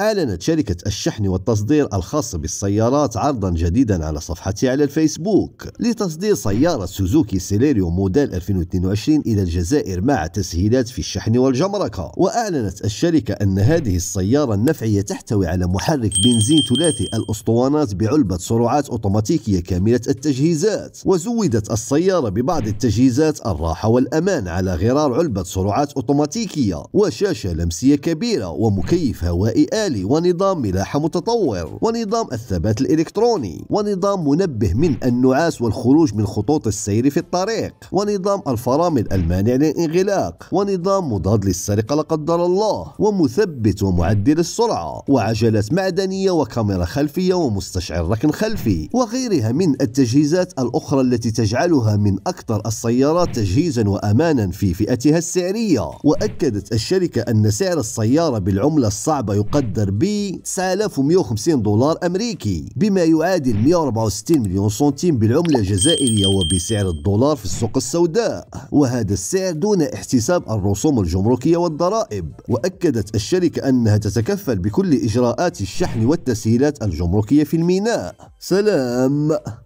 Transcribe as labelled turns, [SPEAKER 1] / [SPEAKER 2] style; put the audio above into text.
[SPEAKER 1] أعلنت شركة الشحن والتصدير الخاصة بالسيارات عرضا جديدا على صفحتها على الفيسبوك لتصدير سيارة سوزوكي سيليريو موديل 2022 إلى الجزائر مع تسهيلات في الشحن والجمركة وأعلنت الشركة أن هذه السيارة النفعية تحتوي على محرك بنزين ثلاثي الأسطوانات بعلبة سرعات أوتوماتيكية كاملة التجهيزات وزودت السيارة ببعض التجهيزات الراحة والأمان على غرار علبة سرعات أوتوماتيكية وشاشة لمسية كبيرة ومكيف هوائي آخر آلي ونظام ملاحة متطور ونظام الثبات الإلكتروني ونظام منبه من النعاس والخروج من خطوط السير في الطريق ونظام الفرامل المانع للانغلاق ونظام مضاد للسرقة لا قدر الله ومثبت ومعدل السرعة وعجلات معدنية وكاميرا خلفية ومستشعر ركن خلفي وغيرها من التجهيزات الأخرى التي تجعلها من أكثر السيارات تجهيزا وأمانا في فئتها السعرية وأكدت الشركة أن سعر السيارة بالعملة الصعبة يقدر يقدر ب 9150 دولار أمريكي بما يعادل 164 مليون سنتيم بالعملة الجزائرية وبسعر الدولار في السوق السوداء وهذا السعر دون احتساب الرسوم الجمركية والضرائب وأكدت الشركة أنها تتكفل بكل إجراءات الشحن والتسهيلات الجمركية في الميناء سلام